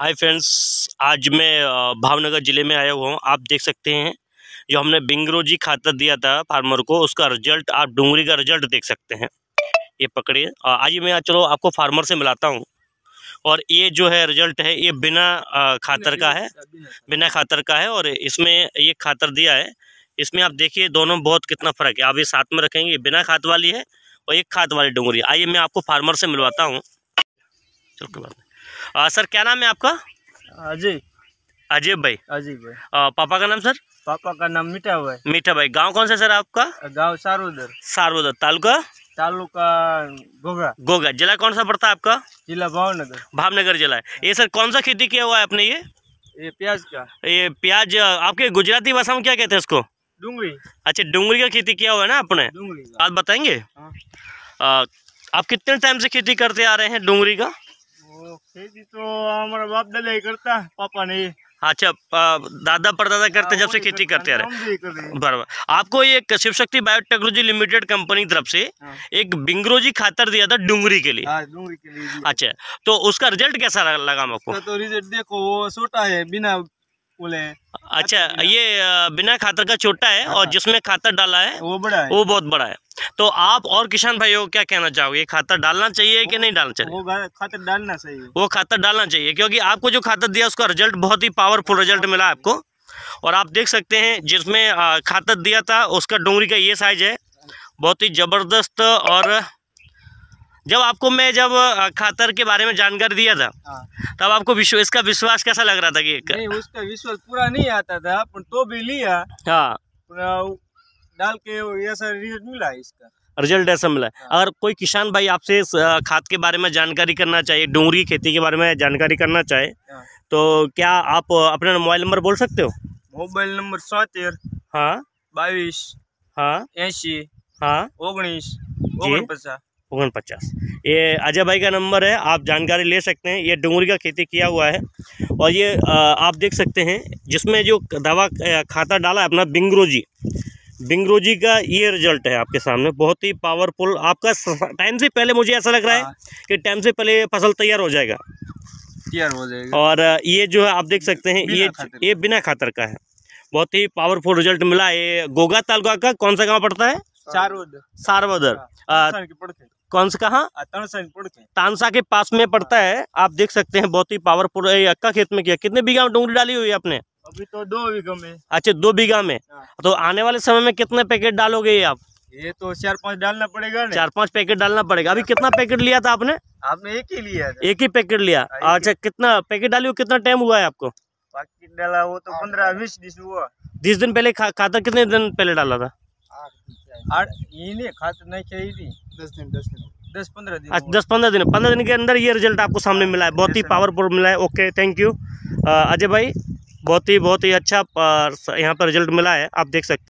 Hi friends आज मैं भावनगर ज़िले में आया हुआ हूँ आप देख सकते हैं जो हमने बिंगरोजी खाता दिया था फार्मर को उसका रिजल्ट आप डूंगरी का रिजल्ट देख सकते हैं ये पकड़िए आज मैं चलो आपको फार्मर से मिलाता हूँ और ये जो है रिजल्ट है ये बिना खातर का है बिना खातर का है और इसमें ये खातर दिया है इसमें आप देखिए दोनों बहुत कितना फ़र्क है आप ये साथ में रखेंगे बिना खात वाली है और एक खात वाली डूंगरी आइए मैं आपको फार्मर से मिलवाता हूँ चलो आ, सर क्या नाम है आपका अजय अजय भाई अजय भाई आ, पापा का नाम सर पापा का नाम मीठा भाई मीठा भाई गांव कौन सा सर आपका गांव सारोदर सारोदर तालुका तालुका गोगा गोगा जिला कौन सा पड़ता है आपका जिला भावनगर भावनगर जिला है ये सर कौन सा खेती किया हुआ है आपने ये ये प्याज का ये प्याज आपके गुजराती भाषा में क्या कहते हैं इसको डूंगरी अच्छा डूंगरी का खेती किया हुआ है ना आपने आप बताएंगे हाँ। आप कितने टाइम से खेती करते आ रहे हैं डूंगरी का खेती तो हमारा बाप दादा ही करता पापा नहीं हाँ, अच्छा दादा परदादा करते जब से हाँ, खेती करते रहे बराबर आपको ये शिव शक्ति बायोटेक्नोलॉजी लिमिटेड कंपनी की तरफ से हाँ। एक बिंगरोजी खातर दिया था डूंगरी के लिए के लिए अच्छा तो उसका रिजल्ट कैसा लगा आपको तो रिजल्ट देखो वो छोटा है बिना बोले अच्छा, अच्छा ये बिना खातर का छोटा है और जिसमें खातर डाला है वो बड़ा है वो बहुत बड़ा है तो आप और किसान भाई हो क्या कहना चाहोगे खाता डालना चाहिए कि नहीं डालना चाहिए वो खाता डालना चाहिए वो खाता डालना चाहिए क्योंकि आपको जो खाता दिया उसका रिजल्ट बहुत ही पावरफुल रिजल्ट मिला आपको और आप देख सकते हैं जिसमें खाता दिया था उसका डोंगरी का ये साइज है बहुत ही ज़बरदस्त और जब आपको मैं जब खातर के बारे में जानकारी दिया था हाँ। तब आपको विश्व, इसका विश्वास कैसा लग रहा था कि नहीं, उसका विश्वास पूरा नहीं आता था तो भी लिया हाँ डाल के ऐसा रिजल्ट मिला है इसका रिजल्ट ऐसा मिला है हाँ। अगर कोई किसान भाई आपसे खाद के बारे में जानकारी करना चाहिए डोंगरी खेती के बारे में जानकारी करना चाहे हाँ। तो क्या आप अपना मोबाइल नंबर बोल सकते हो मोबाइल नंबर सोतेर हाँ बाईस हाँ ऐसी हाँ ओगनीस पचास ओगन पचास ये अजय भाई का नंबर है आप जानकारी ले सकते हैं ये डोंगरी का खेती किया हुआ है और ये आप देख सकते हैं जिसमें जो दवा खाता डाला है अपना बिंगरोजी बिंगरोजी का ये रिजल्ट है आपके सामने बहुत ही पावरफुल आपका टाइम से पहले मुझे ऐसा लग रहा है हाँ। कि टाइम से पहले फसल तैयार हो जाएगा तैयार हो जाएगा और ये जो है आप देख सकते हैं ये ये बिना खातर का है बहुत ही पावरफुल रिजल्ट मिला ये गोगा तालुका का कौन सा गाँव पड़ता है सारवदर हाँ, कौन सा कहाँ हाँ, तानसा के पास में पड़ता है आप देख सकते हैं बहुत ही पावरफुल अक्का खेत में किया कितने बीघा में डोंगरी डाली हुई है आपने अभी तो दो बीघा में अच्छा दो बीघा में हाँ। तो आने वाले समय में कितने पैकेट डालोगे ये आप ये तो चार पाँच डालना पड़ेगा ना चार पाँच पैकेट डालना पड़ेगा अभी कितना पैकेट लिया था आपने आपने एक ही लिया था। एक ही पैकेट लिया हाँ, अच्छा कितना पैकेट डाली कितना टाइम हुआ है आपको पैकेट डाला वो तो पंद्रह बीस दिन हुआ बीस दिन पहले खा, खाता कितने दिन पहले डाला था नहीं थी दस दिन दस दिन दस पंद्रह दिन अच्छा, पंद्रह दिन के अंदर ये रिजल्ट आपको सामने मिला है बहुत ही पावरफुल मिला है ओके थैंक यू अजय भाई बहुत ही बहुत ही अच्छा यहाँ पर रिजल्ट मिला है आप देख सकते